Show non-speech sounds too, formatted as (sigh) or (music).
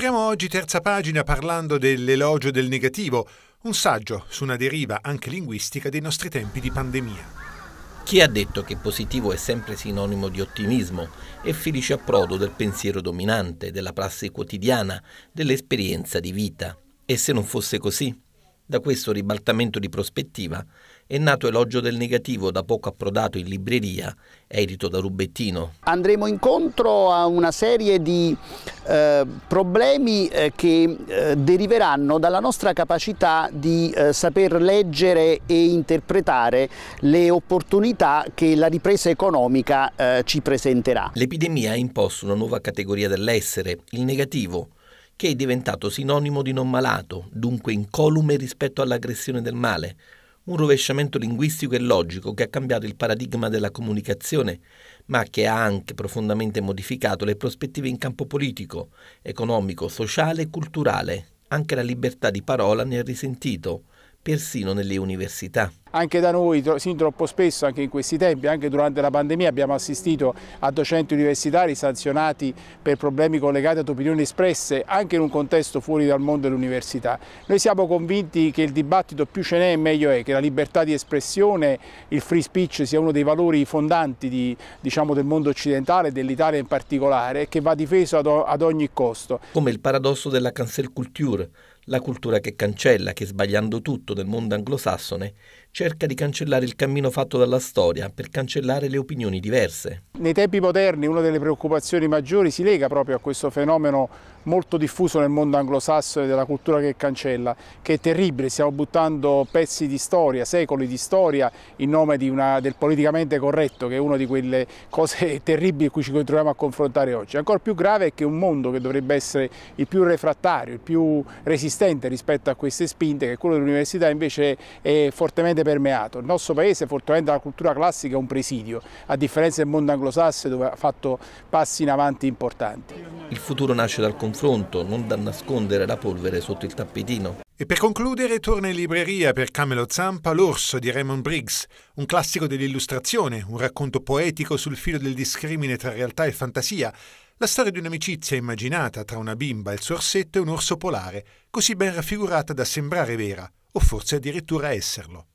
Apriamo oggi terza pagina parlando dell'elogio del negativo, un saggio su una deriva anche linguistica dei nostri tempi di pandemia. Chi ha detto che positivo è sempre sinonimo di ottimismo e felice approdo del pensiero dominante, della prassi quotidiana, dell'esperienza di vita? E se non fosse così? Da questo ribaltamento di prospettiva è nato Elogio del Negativo, da poco approdato in libreria, edito da Rubettino. Andremo incontro a una serie di eh, problemi eh, che eh, deriveranno dalla nostra capacità di eh, saper leggere e interpretare le opportunità che la ripresa economica eh, ci presenterà. L'epidemia ha imposto una nuova categoria dell'essere, il negativo che è diventato sinonimo di non malato, dunque incolume rispetto all'aggressione del male, un rovesciamento linguistico e logico che ha cambiato il paradigma della comunicazione, ma che ha anche profondamente modificato le prospettive in campo politico, economico, sociale e culturale. Anche la libertà di parola ne è risentito persino nelle università. Anche da noi, sin troppo spesso, anche in questi tempi, anche durante la pandemia, abbiamo assistito a docenti universitari sanzionati per problemi collegati ad opinioni espresse, anche in un contesto fuori dal mondo dell'università. Noi siamo convinti che il dibattito più ce n'è meglio è, che la libertà di espressione, il free speech sia uno dei valori fondanti di, diciamo, del mondo occidentale, dell'Italia in particolare, e che va difeso ad, ad ogni costo. Come il paradosso della cancel culture, la cultura che cancella, che sbagliando tutto del mondo anglosassone, cerca di cancellare il cammino fatto dalla storia per cancellare le opinioni diverse. Nei tempi moderni una delle preoccupazioni maggiori si lega proprio a questo fenomeno molto diffuso nel mondo anglosassone della cultura che cancella, che è terribile, stiamo buttando pezzi di storia, secoli di storia in nome una, del politicamente corretto, che è una di quelle cose (laughs) terribili cui ci troviamo a confrontare oggi. Ancora più grave è che un mondo che dovrebbe essere il più refrattario, il più resistente rispetto a queste spinte, che è quello dell'università, invece è fortemente permeato. Il nostro paese, fortemente la cultura classica, è un presidio, a differenza del mondo anglosassone dove ha fatto passi in avanti importanti. Il futuro nasce dal confronto, non da nascondere la polvere sotto il tappetino. E per concludere torna in libreria per Camelo Zampa L'orso di Raymond Briggs, un classico dell'illustrazione, un racconto poetico sul filo del discrimine tra realtà e fantasia, la storia di un'amicizia immaginata tra una bimba, il suo orsetto e un orso polare, così ben raffigurata da sembrare vera, o forse addirittura esserlo.